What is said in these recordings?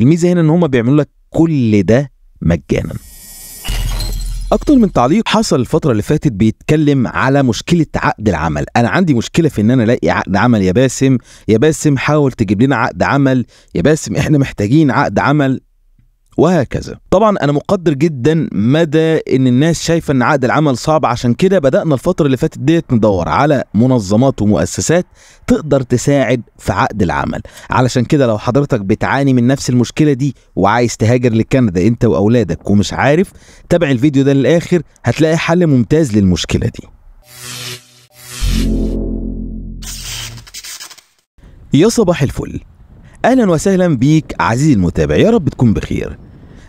الميزه هنا ان هم بيعملوا لك كل ده مجانا اكتر من تعليق حصل الفتره اللي فاتت بيتكلم على مشكله عقد العمل انا عندي مشكله في ان انا الاقي عقد عمل يا باسم يا باسم حاول تجيب لنا عقد عمل يا باسم احنا محتاجين عقد عمل وهكذا طبعا انا مقدر جدا مدى ان الناس شايفه ان عقد العمل صعب عشان كده بدانا الفتره اللي فاتت ديت ندور على منظمات ومؤسسات تقدر تساعد في عقد العمل علشان كده لو حضرتك بتعاني من نفس المشكله دي وعايز تهاجر لكندا انت واولادك ومش عارف تابع الفيديو ده للاخر هتلاقي حل ممتاز للمشكله دي يا صباح الفل اهلا وسهلا بيك عزيزي المتابع يا رب تكون بخير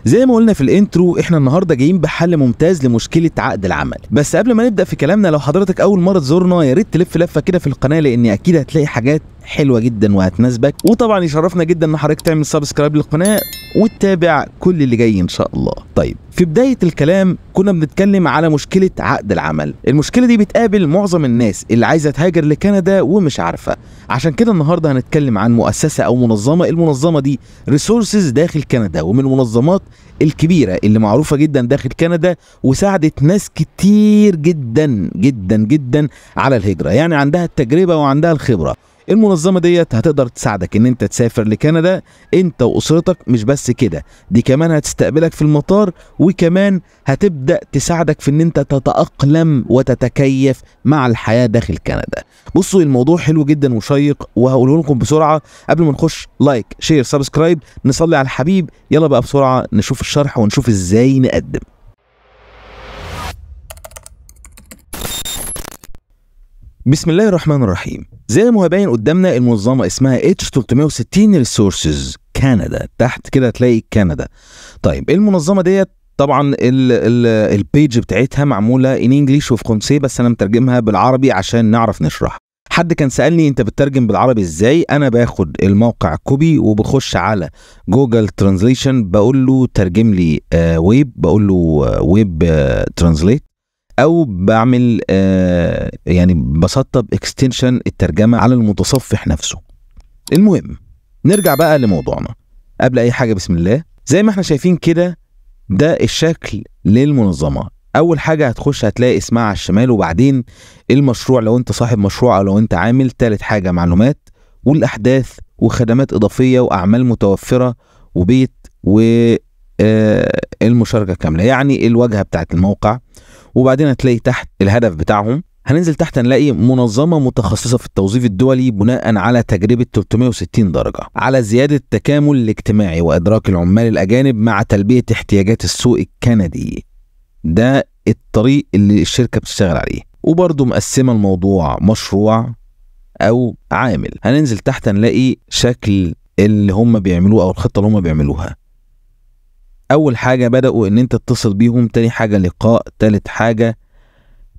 زي ما قلنا في الانترو احنا النهارده جايين بحل ممتاز لمشكله عقد العمل بس قبل ما نبدا في كلامنا لو حضرتك اول مره تزورنا يا ريت تلف لفه كده في القناه لاني اكيد هتلاقي حاجات حلوه جدا وهتناسبك وطبعا يشرفنا جدا ان حضرتك تعمل سبسكرايب للقناه وتتابع كل اللي جاي ان شاء الله طيب في بداية الكلام كنا بنتكلم على مشكلة عقد العمل المشكلة دي بتقابل معظم الناس اللي عايزة تهاجر لكندا ومش عارفة عشان كده النهاردة هنتكلم عن مؤسسة أو منظمة المنظمة دي ريسورسز داخل كندا ومن المنظمات الكبيرة اللي معروفة جدا داخل كندا وساعدت ناس كتير جدا جدا جدا على الهجرة يعني عندها التجربة وعندها الخبرة المنظمه ديت هتقدر تساعدك ان انت تسافر لكندا انت واسرتك مش بس كده دي كمان هتستقبلك في المطار وكمان هتبدا تساعدك في ان انت تتاقلم وتتكيف مع الحياه داخل كندا بصوا الموضوع حلو جدا وشيق وهقوله لكم بسرعه قبل ما نخش لايك شير سبسكرايب نصلي على الحبيب يلا بقى بسرعه نشوف الشرح ونشوف ازاي نقدم بسم الله الرحمن الرحيم زي ما باين قدامنا المنظمة اسمها اتش 360 ريسورسز كندا تحت كده تلاقي كندا طيب المنظمة ديت طبعا البيج بتاعتها معموله ان انجلش وفي فرنسي بس انا مترجمها بالعربي عشان نعرف نشرح حد كان سالني انت بتترجم بالعربي ازاي انا باخد الموقع كوبي وبخش على جوجل ترانزليشن بقول له ترجم لي ويب آه، بقول له ويب آه، ترانزليت او بعمل آه يعني بسطب اكستنشن الترجمه على المتصفح نفسه المهم نرجع بقى لموضوعنا قبل اي حاجه بسم الله زي ما احنا شايفين كده ده الشكل للمنظمه اول حاجه هتخش هتلاقي اسمها على الشمال وبعدين المشروع لو انت صاحب مشروع او لو انت عامل تالت حاجه معلومات والاحداث وخدمات اضافيه واعمال متوفره وبيت و آه، المشاركه كامله يعني الواجهه بتاعت الموقع وبعدين هتلاقي تحت الهدف بتاعهم هننزل تحت هنلاقي منظمة متخصصة في التوظيف الدولي بناء على تجربة 360 درجة على زيادة التكامل الاجتماعي وإدراك العمال الأجانب مع تلبية احتياجات السوق الكندي ده الطريق اللي الشركة بتشتغل عليه وبرضه مقسمة الموضوع مشروع أو عامل هننزل تحت هنلاقي شكل اللي هم بيعملوه أو الخطة اللي هم بيعملوها اول حاجه بداوا ان انت تتصل بيهم تاني حاجه لقاء تالت حاجه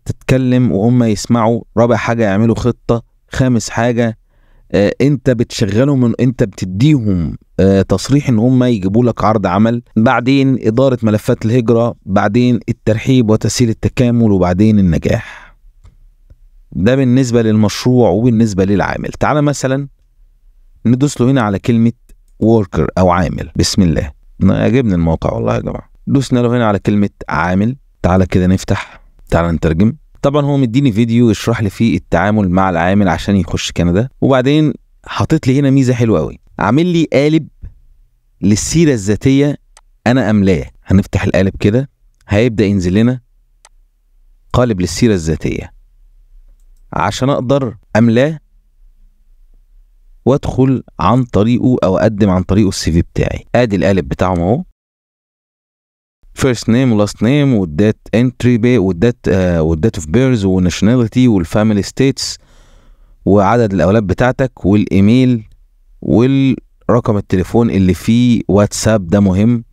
تتكلم وهم يسمعوا رابع حاجه يعملوا خطه خامس حاجه آه انت بتشغلهم من انت بتديهم آه تصريح ان هم يجيبوا لك عرض عمل بعدين اداره ملفات الهجره بعدين الترحيب وتسهيل التكامل وبعدين النجاح ده بالنسبه للمشروع وبالنسبه للعامل تعالى مثلا ندوس له هنا على كلمه وركر او عامل بسم الله انا عجبني الموقع والله يا جماعه دوسنا لو هنا على كلمه عامل تعالى كده نفتح تعالى نترجم طبعا هو مديني فيديو يشرح لي فيه التعامل مع العامل عشان يخش كندا وبعدين حاطط لي هنا ميزه حلوه قوي عامل لي قالب للسيره الذاتيه انا املاه هنفتح القالب كده هيبدا ينزل لنا قالب للسيره الذاتيه عشان اقدر املاه وادخل عن طريقه او اقدم عن طريقه السي في بتاعي ادي القالب بتاعهم اهو فيرست نيم ولاست نيم والدات انتري بي والدات والدات اوف بيرز والناشوناليتي والفاميلي ستيتس وعدد الاولاد بتاعتك والايميل والرقم التليفون اللي فيه واتساب ده مهم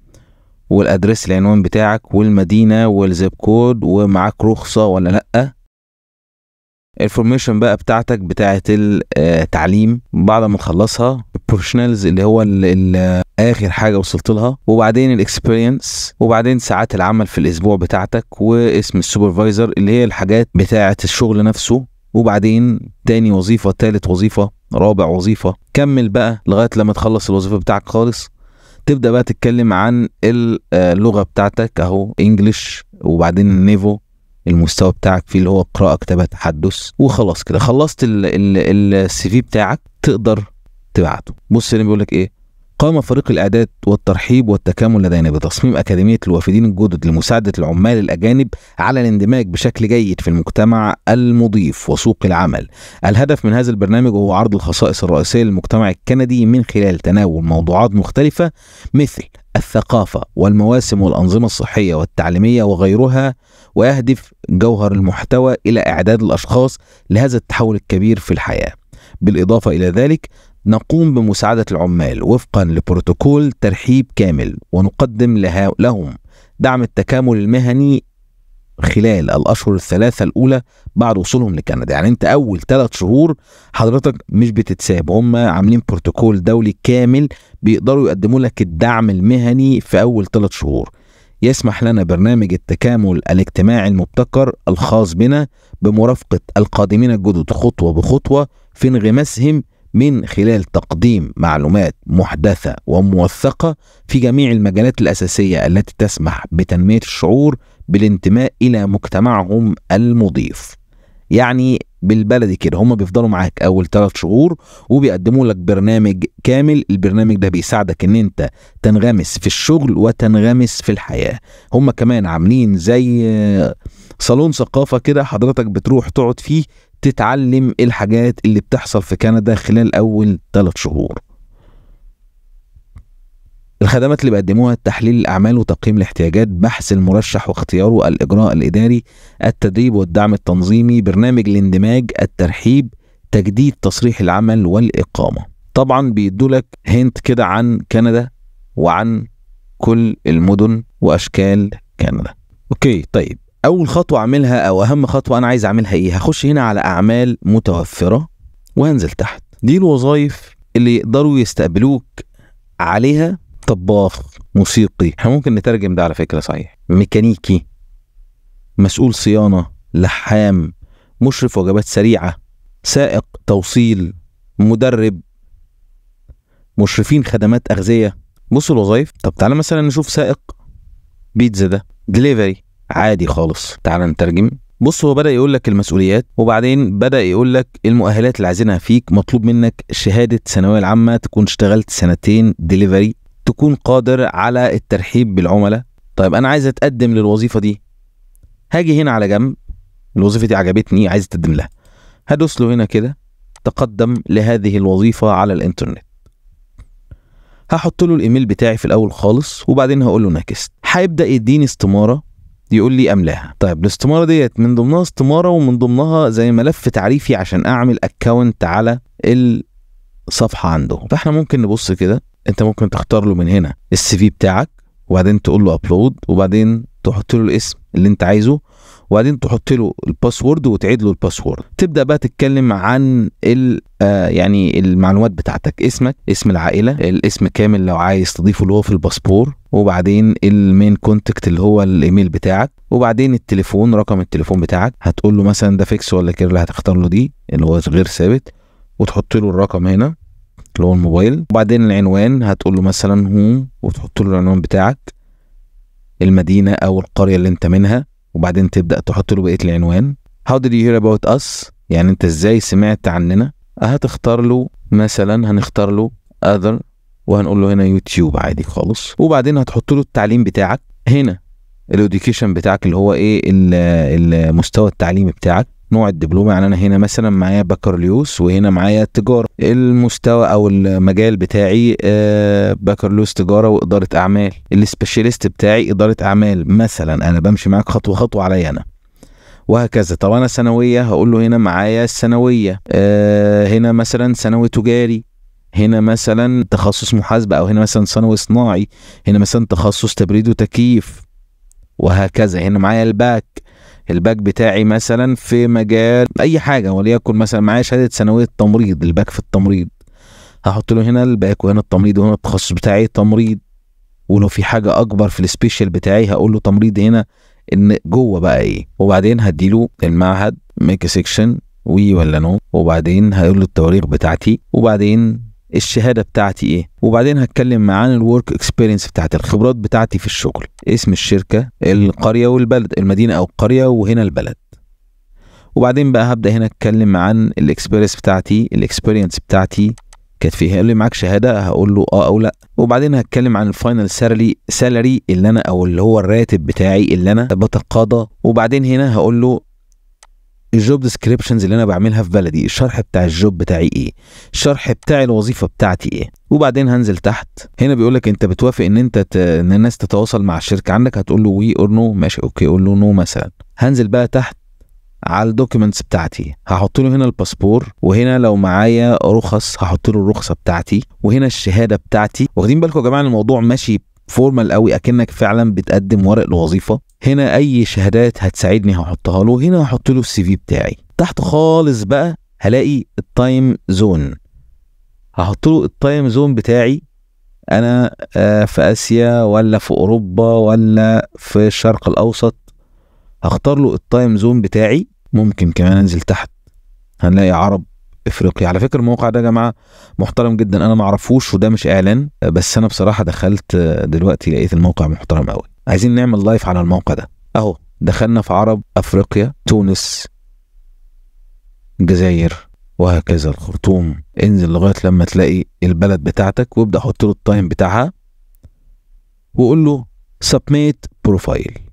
والادرس العنوان بتاعك والمدينه والزيب كود ومعاك رخصه ولا لا الفورميشن بقى بتاعتك بتاعه التعليم آه، بعد ما تخلصها البروفيشنالز اللي هو اخر حاجه وصلت لها وبعدين الاكسبيرينس وبعدين ساعات العمل في الاسبوع بتاعتك واسم السوبرفايزر اللي هي الحاجات بتاعه الشغل نفسه وبعدين تاني وظيفه تالت وظيفه رابع وظيفه كمل بقى لغايه لما تخلص الوظيفه بتاعك خالص تبدا بقى تتكلم عن آه، اللغه بتاعتك اهو انجلش وبعدين نيفو المستوى بتاعك فيه اللي هو قراءه كتابه تحدث وخلاص كده خلصت السي في بتاعك تقدر تبعته بص هنا بيقول لك ايه قام فريق الإعداد والترحيب والتكامل لدينا بتصميم أكاديمية الوافدين الجدد لمساعدة العمال الأجانب على الاندماج بشكل جيد في المجتمع المضيف وسوق العمل. الهدف من هذا البرنامج هو عرض الخصائص الرئيسية للمجتمع الكندي من خلال تناول موضوعات مختلفة مثل الثقافة والمواسم والأنظمة الصحية والتعليمية وغيرها ويهدف جوهر المحتوى إلى إعداد الأشخاص لهذا التحول الكبير في الحياة. بالإضافة إلى ذلك نقوم بمساعدة العمال وفقا لبروتوكول ترحيب كامل ونقدم لها لهم دعم التكامل المهني خلال الأشهر الثلاثة الأولى بعد وصولهم لكندا يعني أنت أول ثلاث شهور حضرتك مش بتتساب هم عاملين بروتوكول دولي كامل بيقدروا يقدموا لك الدعم المهني في أول ثلاث شهور يسمح لنا برنامج التكامل الاجتماعي المبتكر الخاص بنا بمرافقة القادمين الجدد خطوة بخطوة في انغماسهم من خلال تقديم معلومات محدثة وموثقة في جميع المجالات الأساسية التي تسمح بتنمية الشعور بالانتماء إلى مجتمعهم المضيف يعني بالبلدي كده هم بيفضلوا معاك اول ثلاث شهور وبيقدموا لك برنامج كامل البرنامج ده بيساعدك ان انت تنغمس في الشغل وتنغمس في الحياه هم كمان عاملين زي صالون ثقافه كده حضرتك بتروح تقعد فيه تتعلم الحاجات اللي بتحصل في كندا خلال اول ثلاث شهور الخدمات اللي بيقدموها تحليل الأعمال وتقييم الاحتياجات بحث المرشح واختياره الإجراء الإداري التدريب والدعم التنظيمي برنامج الاندماج الترحيب تجديد تصريح العمل والإقامة طبعا بيدولك هنت كده عن كندا وعن كل المدن وأشكال كندا أوكي طيب اول خطوه اعملها او اهم خطوه انا عايز اعملها ايه هخش هنا على اعمال متوفره وهنزل تحت دي الوظائف اللي يقدروا يستقبلوك عليها طباخ موسيقي احنا ممكن نترجم ده على فكره صحيح ميكانيكي مسؤول صيانه لحام مشرف وجبات سريعه سائق توصيل مدرب مشرفين خدمات اغذيه بصوا الوظائف طب تعالى مثلا نشوف سائق بيتزا ده دليفري عادي خالص تعال نترجم بص هو بدا يقول لك المسؤوليات وبعدين بدا يقول لك المؤهلات اللي عايزينها فيك مطلوب منك شهاده ثانويه العامه تكون اشتغلت سنتين ديليفري تكون قادر على الترحيب بالعملاء طيب انا عايز اتقدم للوظيفه دي هاجي هنا على جنب الوظيفه دي عجبتني عايز اتقدم لها هدوس له هنا كده تقدم لهذه الوظيفه على الانترنت هحط له الايميل بتاعي في الاول خالص وبعدين هقول له نكست هيبدا يديني استماره يقول لي املاها طيب الاستماره ديت من ضمنها استماره ومن ضمنها زي ملف تعريفي عشان اعمل اكونت على الصفحه عندهم فاحنا ممكن نبص كده انت ممكن تختار له من هنا السي في بتاعك وبعدين تقول له ابلود وبعدين تحط له الاسم اللي انت عايزه وبعدين تحط له الباسورد وتعيد له الباسورد تبدا بقى تتكلم عن ال آه، يعني المعلومات بتاعتك اسمك اسم العائله الاسم كامل لو عايز تضيفه اللي هو في الباسبور وبعدين المين كونتاكت اللي هو الايميل بتاعك وبعدين التليفون رقم التليفون بتاعك هتقول له مثلا ده فيكس ولا اللي هتختار له دي اللي هو غير ثابت وتحط له الرقم هنا اللي هو الموبايل وبعدين العنوان هتقول له مثلا هوم وتحط له العنوان بتاعك المدينة أو القرية اللي أنت منها وبعدين تبدا تحط له بقيه العنوان هاو ديد يو هير اباوت اس يعني انت ازاي سمعت عننا هتختار له مثلا هنختار له other وهنقول له هنا يوتيوب عادي خالص وبعدين هتحط له التعليم بتاعك هنا الاديوكيشن بتاعك اللي هو ايه المستوى التعليمي بتاعك نوع الدبلومه يعني انا هنا مثلا معايا بكالوريوس وهنا معايا تجاره المستوى او المجال بتاعي آه، بكالوريوس تجاره واداره اعمال السبيشاليست بتاعي اداره اعمال مثلا انا بمشي معاك خطوه خطوه عليا انا وهكذا طب انا ثانويه هقول له هنا معايا الثانويه آه، هنا مثلا ثانوي تجاري هنا مثلا تخصص محاسبه او هنا مثلا ثانوي صناعي هنا مثلا تخصص تبريد وتكييف وهكذا هنا معايا الباك الباك بتاعي مثلا في مجال اي حاجه وليكن مثلا معايا شهاده ثانويه تمريض الباك في التمريض هحط له هنا الباك وهنا التمريض وهنا التخصص بتاعي تمريض ولو في حاجه اكبر في السبيشال بتاعي هقول له تمريض هنا ان جوه بقى ايه وبعدين هدي له المعهد ميك سيكشن وي ولا نو وبعدين هقول له التواريخ بتاعتي وبعدين الشهاده بتاعتي ايه وبعدين هتكلم عن الورك اكسبيرينس بتاعتي الخبرات بتاعتي في الشغل اسم الشركه القريه والبلد المدينه او القريه وهنا البلد وبعدين بقى هبدا هنا اتكلم عن الاكسبيرينس بتاعتي الاكسبيرينس بتاعتي كانت فيها هيقول لي معاك شهاده هقول له اه او لا وبعدين هتكلم عن الفاينل سالري سالري اللي انا او اللي هو الراتب بتاعي اللي انا بتقاضى وبعدين هنا هقول له الجوب ديسكريبشنز اللي انا بعملها في بلدي الشرح بتاع الجوب بتاعي ايه الشرح بتاع الوظيفه بتاعتي ايه وبعدين هنزل تحت هنا بيقول لك انت بتوافق ان انت ت... ان الناس تتواصل مع الشركه عندك هتقول له وي اور نو ماشي اوكي قول له نو مثلا هنزل بقى تحت على الدوكيومنتس بتاعتي هحط له هنا الباسبور وهنا لو معايا رخص هحط له الرخصه بتاعتي وهنا الشهاده بتاعتي واخدين بالكم يا جماعه الموضوع ماشي فورمال قوي اكنك فعلا بتقدم ورق لوظيفه هنا اي شهادات هتساعدني هحطها له هنا هحط له السي في بتاعي تحت خالص بقى هلاقي التايم زون هحط له التايم زون بتاعي انا آه، في اسيا ولا في اوروبا ولا في الشرق الاوسط هختار له التايم زون بتاعي ممكن كمان انزل تحت هنلاقي عرب افريقيا على فكره الموقع ده يا جماعه محترم جدا انا ما اعرفوش وده مش اعلان بس انا بصراحه دخلت دلوقتي لقيت الموقع محترم قوي عايزين نعمل لايف على الموقع ده اهو دخلنا في عرب افريقيا تونس الجزائر وهكذا الخرطوم انزل لغايه لما تلاقي البلد بتاعتك وابدا حط له التايم بتاعها وقول له سبميت بروفايل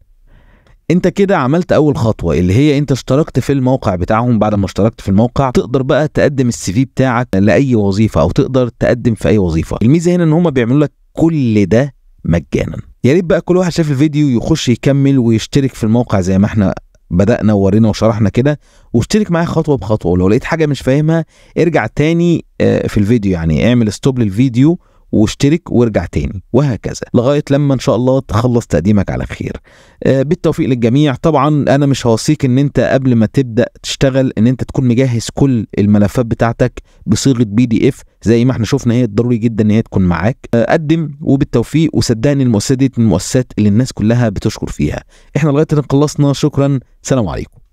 انت كده عملت اول خطوه اللي هي انت اشتركت في الموقع بتاعهم بعد ما اشتركت في الموقع تقدر بقى تقدم السي في بتاعك لاي وظيفه او تقدر تقدم في اي وظيفه الميزه هنا ان هم بيعملوا لك كل ده مجانا يا ريت بقى كل واحد شاف الفيديو يخش يكمل ويشترك في الموقع زي ما احنا بدأنا وورينا وشرحنا كده واشترك معايا خطوة بخطوة ولو لقيت حاجة مش فاهمها ارجع تاني آه، في الفيديو يعني اعمل ستوب للفيديو واشترك وارجع تاني وهكذا لغايه لما ان شاء الله تخلص تقديمك على خير آه، بالتوفيق للجميع طبعا انا مش هوصيك ان انت قبل ما تبدا تشتغل ان انت تكون مجهز كل الملفات بتاعتك بصيغه بي دي اف زي ما احنا شفنا هي ضروري جدا ان هي تكون معاك آه، قدم وبالتوفيق وصدقني المؤسسه دي من المؤسسات اللي الناس كلها بتشكر فيها احنا لغايه ان خلصنا شكرا سلام عليكم